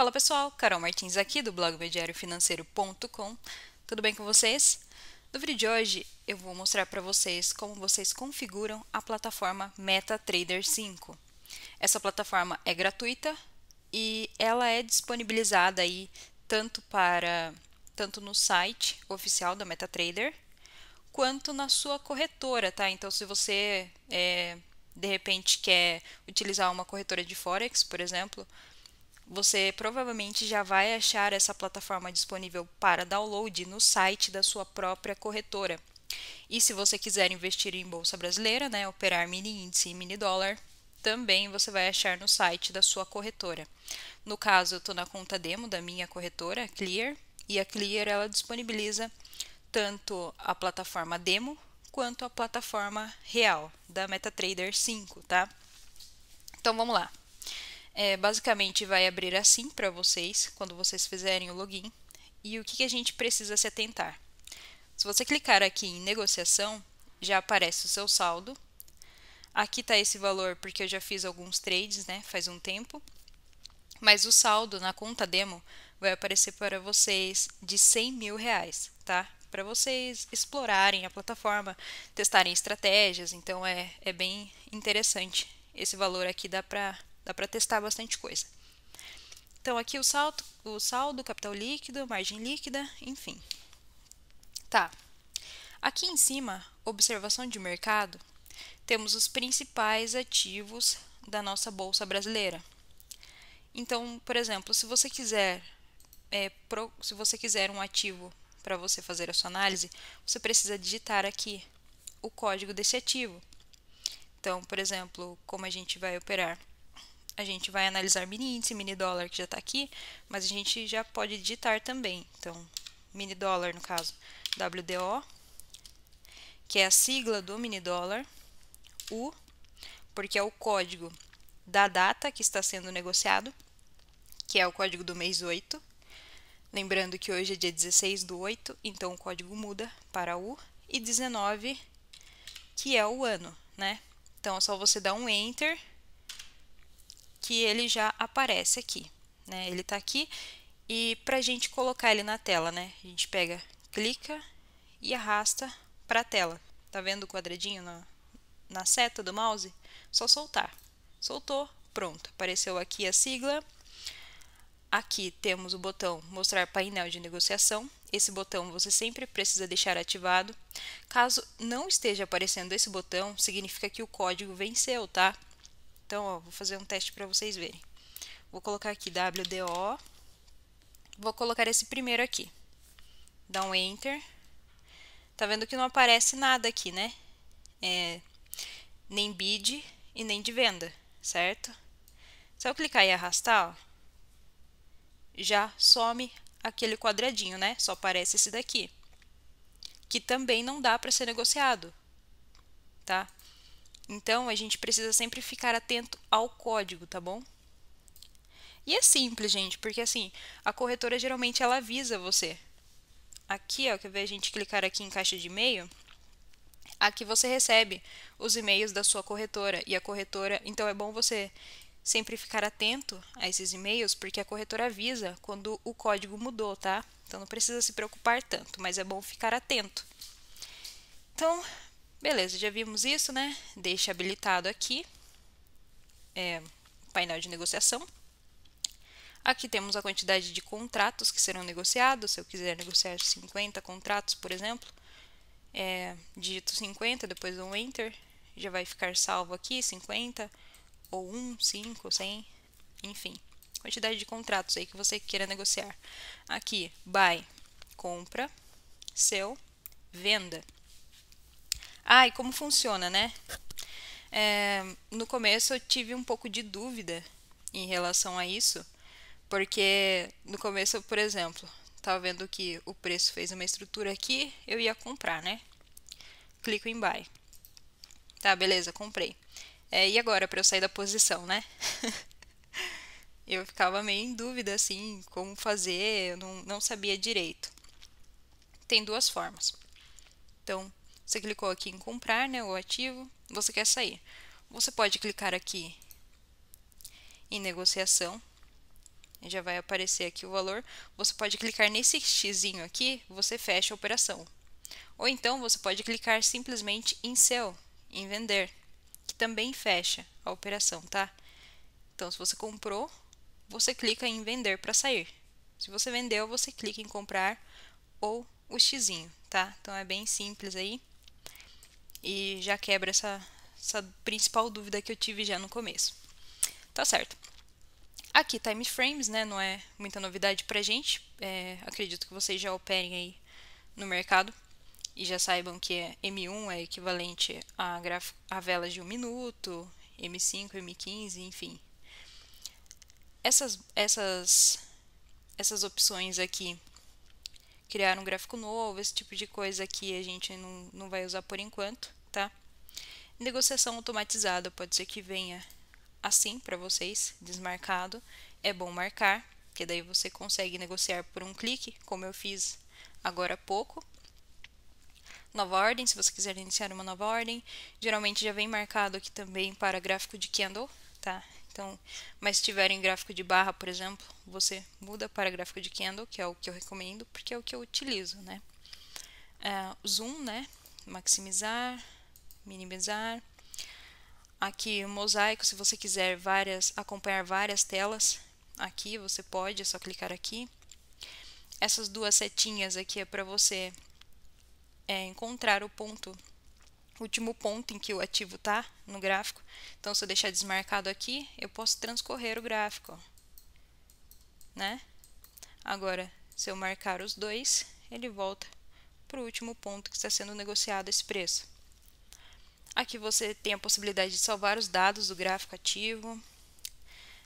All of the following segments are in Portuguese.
Fala pessoal, Carol Martins aqui do blog mediariofinanceiro.com. Tudo bem com vocês? No vídeo de hoje eu vou mostrar para vocês como vocês configuram a plataforma MetaTrader 5. Essa plataforma é gratuita e ela é disponibilizada aí tanto para tanto no site oficial da MetaTrader quanto na sua corretora, tá? Então se você é, de repente quer utilizar uma corretora de forex, por exemplo, você provavelmente já vai achar essa plataforma disponível para download no site da sua própria corretora. E se você quiser investir em bolsa brasileira, né, operar mini índice e mini dólar, também você vai achar no site da sua corretora. No caso, eu estou na conta demo da minha corretora, Clear, e a Clear ela disponibiliza tanto a plataforma demo quanto a plataforma real da MetaTrader 5, tá? Então vamos lá. É, basicamente vai abrir assim para vocês quando vocês fizerem o login. E o que, que a gente precisa se atentar? Se você clicar aqui em negociação, já aparece o seu saldo. Aqui está esse valor porque eu já fiz alguns trades, né? Faz um tempo. Mas o saldo na conta demo vai aparecer para vocês de 100 mil reais, tá? Para vocês explorarem a plataforma, testarem estratégias. Então é, é bem interessante. Esse valor aqui dá para Dá para testar bastante coisa. Então, aqui o, salto, o saldo, capital líquido, margem líquida, enfim. Tá. Aqui em cima, observação de mercado, temos os principais ativos da nossa Bolsa Brasileira. Então, por exemplo, se você quiser, é, pro, se você quiser um ativo para você fazer a sua análise, você precisa digitar aqui o código desse ativo. Então, por exemplo, como a gente vai operar a gente vai analisar mini índice, mini dólar que já está aqui, mas a gente já pode digitar também. Então, mini dólar, no caso, WDO, que é a sigla do mini dólar, U, porque é o código da data que está sendo negociado, que é o código do mês 8. Lembrando que hoje é dia 16 do 8, então o código muda para U, e 19, que é o ano, né? Então é só você dar um Enter que ele já aparece aqui. Né? Ele está aqui e para a gente colocar ele na tela, né? a gente pega, clica e arrasta para a tela. Tá vendo o quadradinho na, na seta do mouse? Só soltar. Soltou, pronto. Apareceu aqui a sigla. Aqui temos o botão mostrar painel de negociação. Esse botão você sempre precisa deixar ativado. Caso não esteja aparecendo esse botão, significa que o código venceu, tá? Então, ó, vou fazer um teste para vocês verem. Vou colocar aqui WDO. Vou colocar esse primeiro aqui. Dá um Enter. Tá vendo que não aparece nada aqui, né? É, nem bid e nem de venda, certo? Se eu clicar e arrastar, ó, já some aquele quadradinho, né? Só aparece esse daqui. Que também não dá para ser negociado, tá? Então, a gente precisa sempre ficar atento ao código, tá bom? E é simples, gente, porque assim, a corretora geralmente ela avisa você. Aqui, ó, quer ver a gente clicar aqui em caixa de e-mail? Aqui você recebe os e-mails da sua corretora e a corretora, então é bom você sempre ficar atento a esses e-mails, porque a corretora avisa quando o código mudou, tá? Então não precisa se preocupar tanto, mas é bom ficar atento. Então, Beleza, já vimos isso, né? Deixa habilitado aqui é, painel de negociação. Aqui temos a quantidade de contratos que serão negociados. Se eu quiser negociar 50 contratos, por exemplo, é, digito 50, depois dou um Enter, já vai ficar salvo aqui 50, ou 1, 5, 100, enfim. Quantidade de contratos aí que você queira negociar. Aqui, buy, compra, sell, venda. Ah, e como funciona, né? É, no começo eu tive um pouco de dúvida em relação a isso, porque no começo, por exemplo, tava vendo que o preço fez uma estrutura aqui, eu ia comprar, né? Clico em buy. Tá, beleza, comprei. É, e agora, para eu sair da posição, né? eu ficava meio em dúvida, assim, como fazer, eu não, não sabia direito. Tem duas formas. Então, você clicou aqui em comprar, né, o ativo, você quer sair. Você pode clicar aqui em negociação, já vai aparecer aqui o valor. Você pode clicar nesse xizinho aqui, você fecha a operação. Ou então você pode clicar simplesmente em sell, em vender, que também fecha a operação, tá? Então, se você comprou, você clica em vender para sair. Se você vendeu, você clica em comprar ou o xizinho, tá? Então é bem simples aí. E já quebra essa, essa principal dúvida que eu tive já no começo. Tá certo. Aqui, time frames, né, não é muita novidade pra gente. É, acredito que vocês já operem aí no mercado e já saibam que é M1 é equivalente a, a velas de um minuto, M5, M15, enfim. Essas, essas, essas opções aqui criar um gráfico novo, esse tipo de coisa aqui a gente não, não vai usar por enquanto, tá? Negociação automatizada pode ser que venha assim para vocês, desmarcado. É bom marcar, que daí você consegue negociar por um clique, como eu fiz agora há pouco. Nova ordem, se você quiser iniciar uma nova ordem. Geralmente já vem marcado aqui também para gráfico de candle, tá? Então, mas se tiver em gráfico de barra, por exemplo, você muda para gráfico de candle, que é o que eu recomendo, porque é o que eu utilizo, né? Uh, zoom, né? Maximizar, minimizar. Aqui, mosaico, se você quiser várias, acompanhar várias telas, aqui você pode, é só clicar aqui. Essas duas setinhas aqui é para você é, encontrar o ponto último ponto em que o ativo está no gráfico. Então, se eu deixar desmarcado aqui, eu posso transcorrer o gráfico. Né? Agora, se eu marcar os dois, ele volta para o último ponto que está sendo negociado esse preço. Aqui você tem a possibilidade de salvar os dados do gráfico ativo,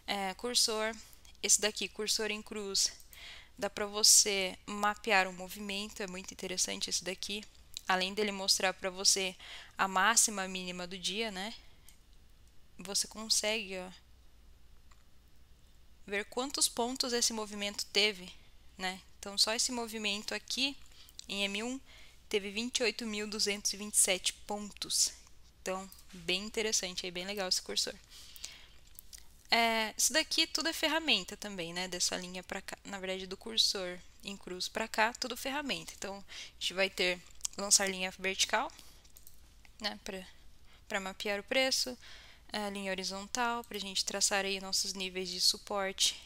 é, cursor, esse daqui, cursor em cruz, dá para você mapear o movimento, é muito interessante esse daqui além dele mostrar para você a máxima mínima do dia, né? Você consegue ó, ver quantos pontos esse movimento teve, né? Então, só esse movimento aqui em M1 teve 28.227 pontos. Então, bem interessante, aí, bem legal esse cursor. É, isso daqui tudo é ferramenta também, né? Dessa linha para cá, na verdade, do cursor em cruz para cá, tudo ferramenta. Então, a gente vai ter lançar linha vertical, né, para mapear o preço, a é, linha horizontal, para a gente traçar aí nossos níveis de suporte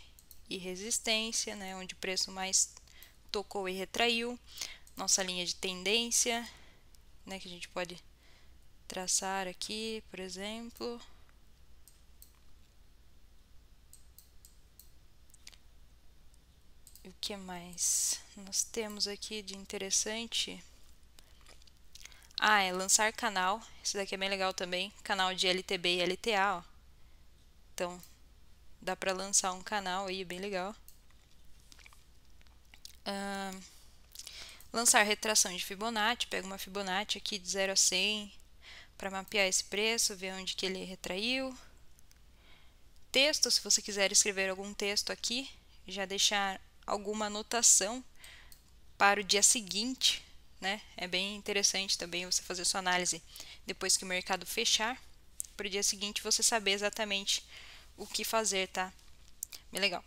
e resistência, né, onde o preço mais tocou e retraiu, nossa linha de tendência, né, que a gente pode traçar aqui, por exemplo. o que mais nós temos aqui de interessante? Ah, é lançar canal. Isso daqui é bem legal também. Canal de LTB e LTA, ó. Então, dá pra lançar um canal aí, bem legal. lançar retração de Fibonacci. Pega uma Fibonacci aqui de 0 a 100 para mapear esse preço, ver onde que ele retraiu. Texto, se você quiser escrever algum texto aqui, já deixar alguma anotação para o dia seguinte, né? É bem interessante também você fazer sua análise depois que o mercado fechar, para o dia seguinte você saber exatamente o que fazer, tá? Bem legal.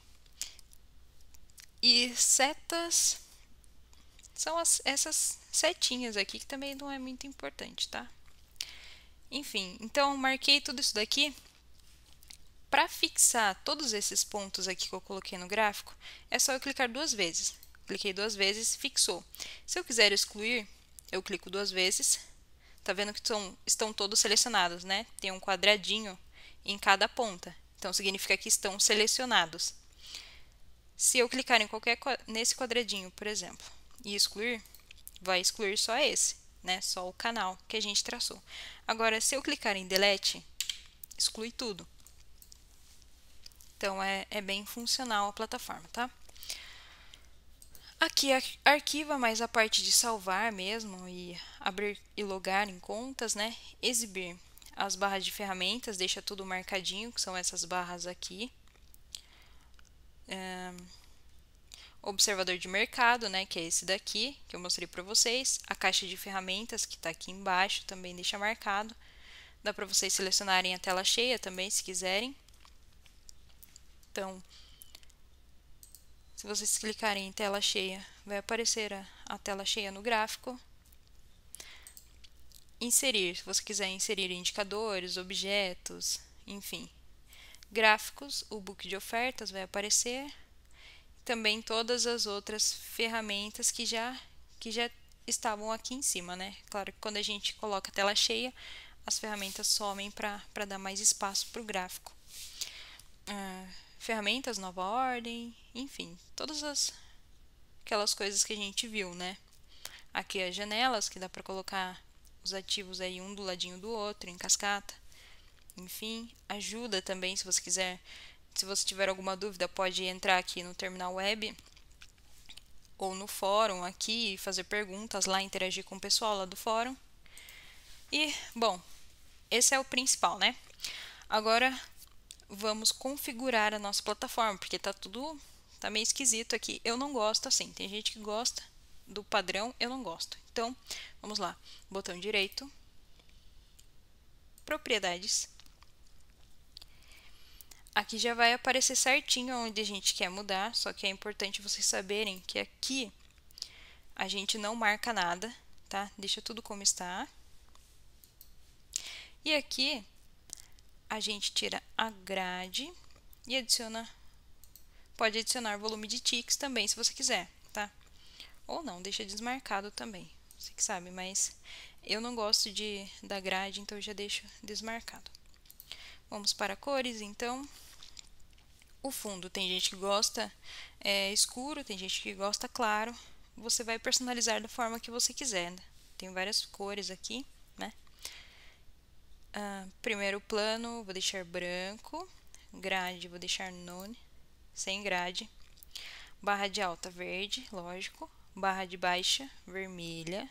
E setas são as, essas setinhas aqui que também não é muito importante, tá? Enfim, então marquei tudo isso daqui. Para fixar todos esses pontos aqui que eu coloquei no gráfico, é só eu clicar duas vezes cliquei duas vezes, fixou. Se eu quiser excluir, eu clico duas vezes, tá vendo que estão estão todos selecionados, né? Tem um quadradinho em cada ponta, então significa que estão selecionados. Se eu clicar em qualquer nesse quadradinho, por exemplo, e excluir, vai excluir só esse, né? Só o canal que a gente traçou. Agora, se eu clicar em delete, exclui tudo. Então, é, é bem funcional a plataforma, tá? Aqui arquiva mais a parte de salvar mesmo e abrir e logar em contas, né? Exibir as barras de ferramentas, deixa tudo marcadinho, que são essas barras aqui. É... Observador de mercado, né, que é esse daqui, que eu mostrei para vocês. A caixa de ferramentas, que está aqui embaixo, também deixa marcado. Dá para vocês selecionarem a tela cheia também, se quiserem. Então, se vocês clicarem em tela cheia, vai aparecer a, a tela cheia no gráfico. Inserir, se você quiser inserir indicadores, objetos, enfim. Gráficos, o book de ofertas vai aparecer. Também todas as outras ferramentas que já, que já estavam aqui em cima, né? Claro que quando a gente coloca a tela cheia, as ferramentas somem para dar mais espaço para o gráfico. Uh, ferramentas, nova ordem, enfim, todas as, aquelas coisas que a gente viu, né? Aqui as janelas, que dá para colocar os ativos aí um do ladinho do outro, em cascata. Enfim, ajuda também se você quiser, se você tiver alguma dúvida, pode entrar aqui no terminal web ou no fórum aqui e fazer perguntas lá, interagir com o pessoal lá do fórum. E, bom, esse é o principal, né? Agora, vamos configurar a nossa plataforma, porque tá tudo tá meio esquisito aqui. Eu não gosto assim. Tem gente que gosta do padrão, eu não gosto. Então, vamos lá. Botão direito, propriedades. Aqui já vai aparecer certinho onde a gente quer mudar, só que é importante vocês saberem que aqui a gente não marca nada, tá? Deixa tudo como está. E aqui a gente tira a grade e adiciona, pode adicionar volume de ticks também, se você quiser, tá? Ou não, deixa desmarcado também, você que sabe, mas eu não gosto de, da grade, então eu já deixo desmarcado. Vamos para cores, então. O fundo, tem gente que gosta é, escuro, tem gente que gosta claro. Você vai personalizar da forma que você quiser. Né? Tem várias cores aqui. Ah, primeiro plano, vou deixar branco. Grade, vou deixar none, sem grade. Barra de alta, verde, lógico. Barra de baixa, vermelha.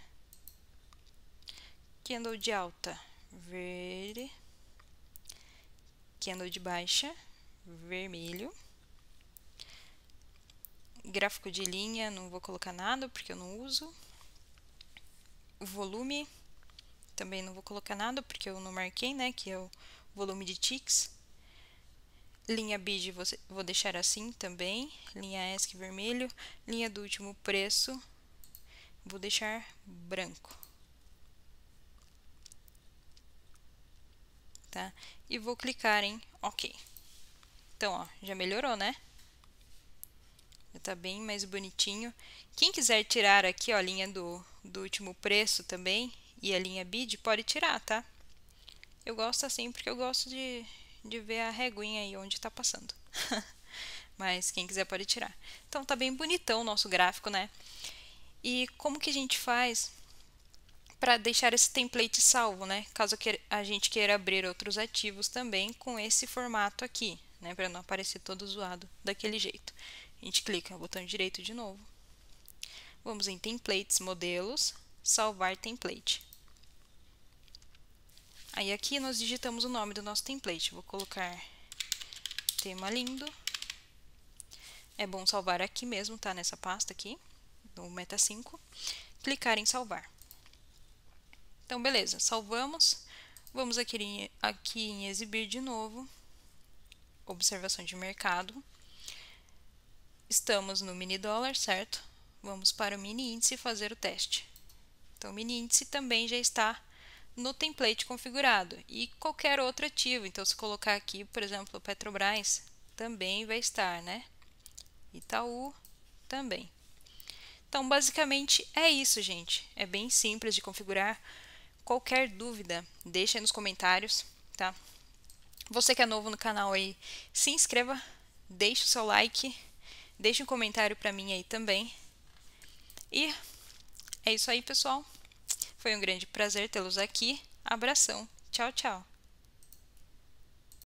Candle de alta, verde. Candle de baixa, vermelho. Gráfico de linha, não vou colocar nada porque eu não uso. Volume, também não vou colocar nada, porque eu não marquei, né, que é o volume de ticks. Linha bid vou deixar assim também, linha ESC é vermelho, linha do último preço, vou deixar branco. Tá? E vou clicar em OK. Então, ó, já melhorou, né? Já tá bem mais bonitinho. Quem quiser tirar aqui, ó, a linha do, do último preço também e a linha bid, pode tirar, tá? Eu gosto assim porque eu gosto de, de ver a reguinha aí onde está passando. Mas quem quiser pode tirar. Então tá bem bonitão o nosso gráfico, né? E como que a gente faz para deixar esse template salvo, né? Caso a gente queira abrir outros ativos também com esse formato aqui, né? Para não aparecer todo zoado daquele jeito. A gente clica no botão direito de novo. Vamos em templates, modelos, salvar template. Aí aqui nós digitamos o nome do nosso template. Vou colocar tema lindo. É bom salvar aqui mesmo, tá? Nessa pasta aqui, no Meta 5. Clicar em salvar. Então, beleza, salvamos. Vamos aqui em, aqui em exibir de novo. Observação de mercado. Estamos no mini dólar, certo? Vamos para o mini índice fazer o teste. Então, o mini índice também já está no template configurado e qualquer outro ativo. Então, se colocar aqui, por exemplo, Petrobras, também vai estar, né? Itaú também. Então, basicamente é isso, gente. É bem simples de configurar. Qualquer dúvida, deixa aí nos comentários, tá? Você que é novo no canal aí, se inscreva, deixe o seu like, deixe um comentário para mim aí também. E é isso aí, pessoal. Foi um grande prazer tê-los aqui. Abração. Tchau, tchau.